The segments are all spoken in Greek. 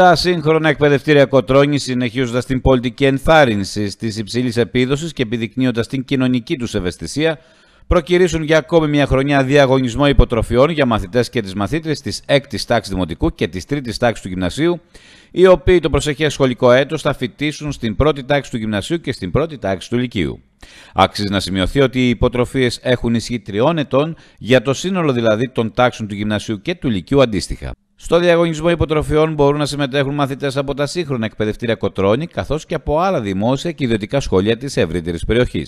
Τα σύγχρονα εκπαιδευτήρια Κοτρόνης, συνεχίζοντας την πολιτική ενθάρρυνση της υψηλής επίδοσης και επιδεικνύοντας την κοινωνική τους ευαισθησία, προκυρήσουν για ακόμη μια χρονιά διαγωνισμό υποτροφιών για μαθητές και τις μαθήτρε τη 6η τάξης Δημοτικού και της 3η τάξης του Γυμνασίου, οι οποίοι το προσεχέ σχολικό έτος θα φοιτήσουν στην 1η τάξη του Γυμνασίου και στην 1η τάξη του Λυκείου. Αξίζει να σημειωθεί ότι οι υποτροφίες έχουν ισχύ τριών ετών για το σύνολο δηλαδή των τάξεων του Γυμνασίου και του Λυκείου αντίστοιχα. Στο διαγωνισμό υποτροφιών μπορούν να συμμετέχουν μαθητές από τα σύγχρονα εκπαιδευτήρια Κοτρόνη καθώς και από άλλα δημόσια και ιδιωτικά σχολεία της ευρύτερης περιοχής.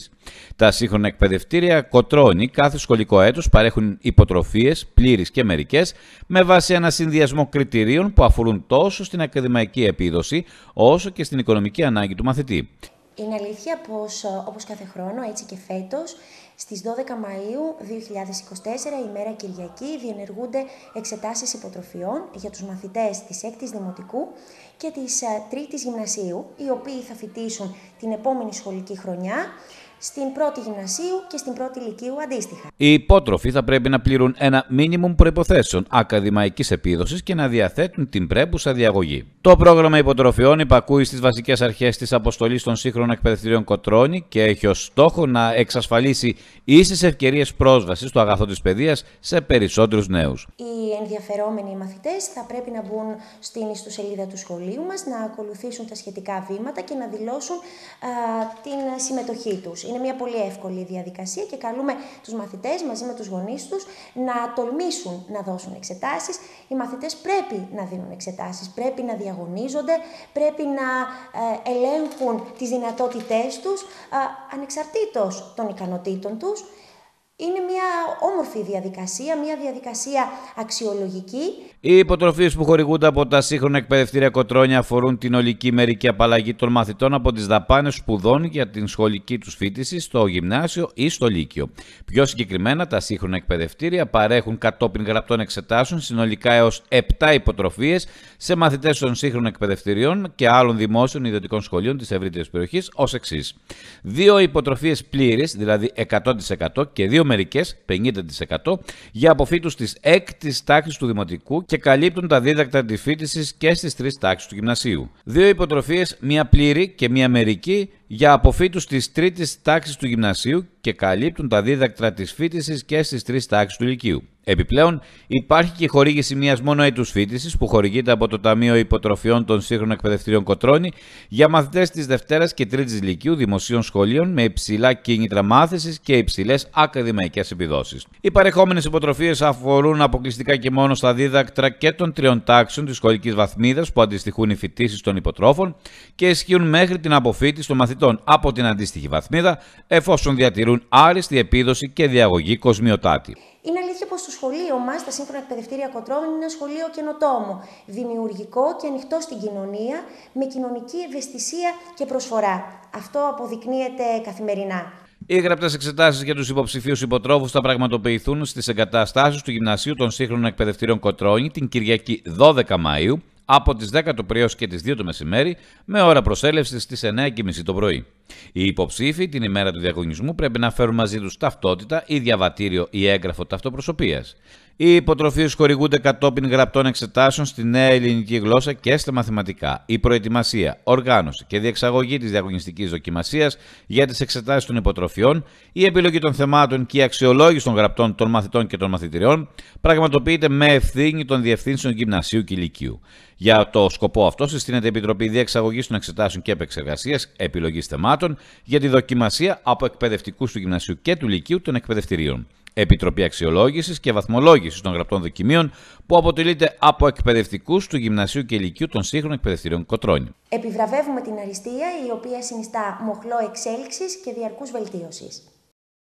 Τα σύγχρονα εκπαιδευτήρια Κοτρόνη κάθε σχολικό έτος παρέχουν υποτροφίες, πλήρε και μερικές, με βάση ένα συνδυασμό κριτηρίων που αφορούν τόσο στην ακαδημαϊκή επίδοση όσο και στην οικονομική ανάγκη του μαθητή. Είναι αλήθεια πως ε, όπως κάθε χρόνο, έτσι και φέτος, στις 12 Μαΐου 2024, ημέρα Κυριακή, διενεργούνται εξετάσεις υποτροφιών για τους μαθητές της 6ης Δημοτικού και της 3ης ε, Γυμνασίου, οι οποίοι θα φοιτήσουν την επόμενη σχολική χρονιά στην πρώτη γυμνασίου και στην πρώτη ηλικίου αντίστοιχα. Οι υπότροφοι θα πρέπει να πληρούν ένα μίνιμουμ προποθέσεων ακαδημαϊκής επίδοσης και να διαθέτουν την πρέπουσα διαγωγή. Το πρόγραμμα υποτροφιών υπακούει στις βασικές αρχές της αποστολής των σύγχρονων εκπαιδευτηρίων Κοτρώνη και έχει ως στόχο να εξασφαλίσει ίσες ευκαιρίες πρόσβασης στο αγαθό της παιδείας σε περισσότερους νέους. Οι ενδιαφερόμενοι μαθητές θα πρέπει να μπουν στην ιστοσελίδα του σχολείου μας, να ακολουθήσουν τα σχετικά βήματα και να δηλώσουν α, την συμμετοχή τους. Είναι μια πολύ εύκολη διαδικασία και καλούμε τους μαθητές μαζί με τους γονείς τους να τολμήσουν να δώσουν εξετάσεις. Οι μαθητές πρέπει να δίνουν εξετάσεις, πρέπει να διαγωνίζονται, πρέπει να ε, ελέγχουν τις δυνατότητές τους ε, ανεξαρτήτως των ικανοτήτων τους είναι μια όμορφη διαδικασία, μια διαδικασία αξιολογική. Οι υποτροφίες που χορηγούνται από τα σύγχρονα εκπαιδευτήρια Κοτρόνια αφορούν την ολική μερική απαλλαγή των μαθητών από τις δαπάνες σπουδών για την σχολική τους φίτηση στο γυμνάσιο ή στο λύκειο. Πιο συγκεκριμένα, τα σύγχρονα εκπαιδευτήρια παρέχουν κατόπιν γραπτών εξετάσεων συνολικά έως 7 υποτροφίες σε μαθητές των σύγχρονων εκπαιδευτηρίων και άλλων δημόσιων ιδιωτικών σχολείων της ευρύτερης περιοχής ως εξής. Δύο υποτροφίες πλήρε, δηλαδή 100% και δύο δύο μερικές, 50%, για αποφύτους της έκτης τάξης του Δημοτικού και καλύπτουν τα δίδακτα της φίτηση και στις τρεις τάξεις του Γυμνασίου. Δύο υποτροφίες, μία πλήρη και μία μερική, για αποφύτους της τρίτης τάξης του γυμνασίου και καλύπτουν τα δίδακτρα της φίτησης και στις τρεις τάξεις του Λυκείου. Επιπλέον, υπάρχει και η χορήγηση μιας μόνο έτους φίτησης που χορηγείται από το Ταμείο Υποτροφιών των Σύγχρονων Εκπαιδευτηρίων Κοτρώνη για μαθητές της Δευτέρας και Τρίτης Λυκείου Δημοσίων Σχολείων με υψηλά κίνητρα μάθησης και υψηλές ακαδημαϊκές επιδόσεις. Οι παρεχόμενες υποτροφίες αφορούν αποκλειστικά και μόνο στα δίδακτρα και των τριών τάξεων της σχολικής βαθμίδας που αντιστοιχούν οι φοιτήσεις των υποτρόφων και ισχύουν μέχρι την αποφύτηση των μαθητών από την αντίστοιχη βαθμίδα, εφόσον διατηρούν άριστη επίδοση και διαγωγή κοσμιοτάτη. Είναι αλήθεια πως το σχολείο μας, τα σύγχρονα εκπαιδευτήρια Κοτρόμεν, είναι ένα σχολείο καινοτόμο, δημιουργικό και ανοιχτό στην κοινωνία, με κοινωνική ευαισθησία και προσφορά. Αυτό αποδεικνύεται καθημερινά. Οι γραπτές εξετάσεις για τους υποψηφίους υποτρόφους θα πραγματοποιηθούν στις εγκαταστάσεις του Γυμνασίου των Σύγχρονων Εκπαιδευτηρίων Κοτρόνη την Κυριακή 12 Μαου από τις 10 το πρωί και τις 2 το μεσημέρι με ώρα προσέλευσης στις 9.30 το πρωί. Οι υποψήφοι την ημέρα του διαγωνισμού πρέπει να φέρουν μαζί τους ταυτότητα ή διαβατήριο ή έγγραφο ταυτοπροσωπία. Οι υποτροφίες χορηγούνται κατόπιν γραπτών εξετάσεων στη νέα ελληνική γλώσσα και στα μαθηματικά. Η προετοιμασία, οργάνωση και διεξαγωγή της διαγωνιστικής δοκιμασίας για τις εξετάσεις των υποτροφιών, η επιλογή των θεμάτων και η αξιολόγηση των γραπτών των μαθητών και των μαθητηριών πραγματοποιείται με ευθύνη των διευθύνσεων γυμνασίου και ηλικίου. Για το σκοπό αυτό συστήνεται Επιτροπή Διεξαγωγής των Εξετάσεων και Επεξεργασίας Επιλογής Θεμάτων για τη δοκιμασία από εκπαιδευτικούς του Γυμνασίου και του Λυκείου των εκπαιδευτηρίων. Επιτροπή Αξιολόγησης και Βαθμολόγησης των Γραπτών Δοκιμίων, που αποτελείται από εκπαιδευτικούς του Γυμνασίου και Λυκειού των Σύγχρονων Εκπαιδευτηρίων Κοτρόνη. Επιβραβεύουμε την αριστεία, η οποία συνιστά μοχλό εξέλιξης και διαρκούς βελτίωσης.